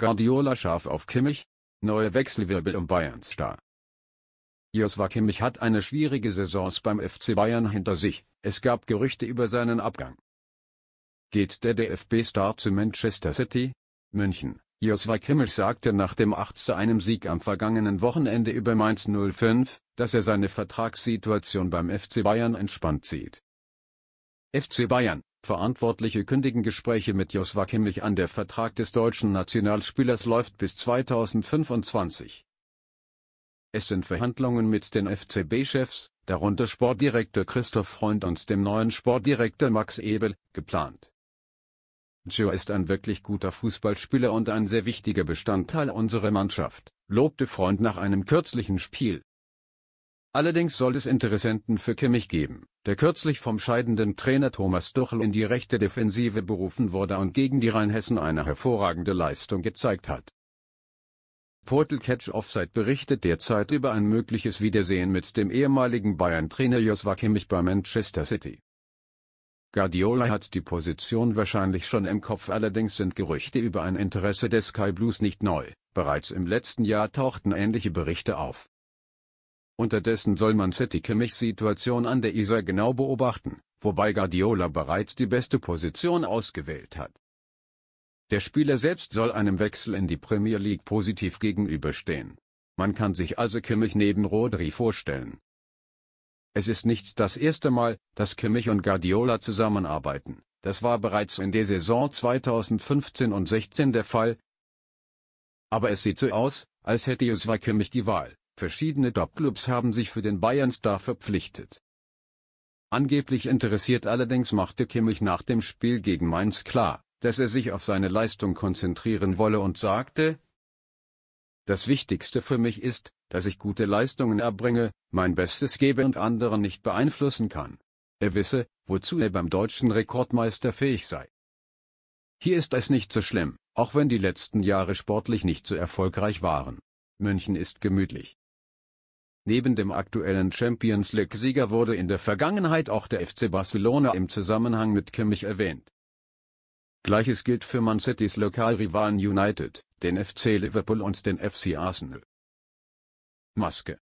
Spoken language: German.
Guardiola scharf auf Kimmich, neue Wechselwirbel um Bayerns Star. Josua Kimmich hat eine schwierige Saison beim FC Bayern hinter sich, es gab Gerüchte über seinen Abgang. Geht der DFB-Star zu Manchester City? München. Josua Kimmich sagte nach dem 8 zu einem Sieg am vergangenen Wochenende über Mainz 05, dass er seine Vertragssituation beim FC Bayern entspannt sieht. FC Bayern, Verantwortliche kündigen Gespräche mit Josua Kimmich an. Der Vertrag des deutschen Nationalspielers läuft bis 2025. Es sind Verhandlungen mit den FCB-Chefs, darunter Sportdirektor Christoph Freund und dem neuen Sportdirektor Max Ebel, geplant. Joe ist ein wirklich guter Fußballspieler und ein sehr wichtiger Bestandteil unserer Mannschaft, lobte Freund nach einem kürzlichen Spiel. Allerdings soll es Interessenten für Kimmich geben der kürzlich vom scheidenden Trainer Thomas Tuchel in die rechte Defensive berufen wurde und gegen die Rheinhessen eine hervorragende Leistung gezeigt hat. Portal Catch Offside berichtet derzeit über ein mögliches Wiedersehen mit dem ehemaligen Bayern-Trainer Josua Kimmich bei Manchester City. Guardiola hat die Position wahrscheinlich schon im Kopf, allerdings sind Gerüchte über ein Interesse des Sky Blues nicht neu, bereits im letzten Jahr tauchten ähnliche Berichte auf. Unterdessen soll man Manzetti Kimmichs Situation an der Isar genau beobachten, wobei Guardiola bereits die beste Position ausgewählt hat. Der Spieler selbst soll einem Wechsel in die Premier League positiv gegenüberstehen. Man kann sich also Kimmich neben Rodri vorstellen. Es ist nicht das erste Mal, dass Kimmich und Guardiola zusammenarbeiten. Das war bereits in der Saison 2015 und 16 der Fall. Aber es sieht so aus, als hätte Joshua Kimmich die Wahl. Verschiedene Topclubs haben sich für den Bayern-Star verpflichtet. Angeblich interessiert allerdings machte Kimmich nach dem Spiel gegen Mainz klar, dass er sich auf seine Leistung konzentrieren wolle und sagte, das Wichtigste für mich ist, dass ich gute Leistungen erbringe, mein Bestes gebe und anderen nicht beeinflussen kann. Er wisse, wozu er beim deutschen Rekordmeister fähig sei. Hier ist es nicht so schlimm, auch wenn die letzten Jahre sportlich nicht so erfolgreich waren. München ist gemütlich. Neben dem aktuellen Champions League-Sieger wurde in der Vergangenheit auch der FC Barcelona im Zusammenhang mit Kimmich erwähnt. Gleiches gilt für Man Citys Lokalrivalen United, den FC Liverpool und den FC Arsenal. Maske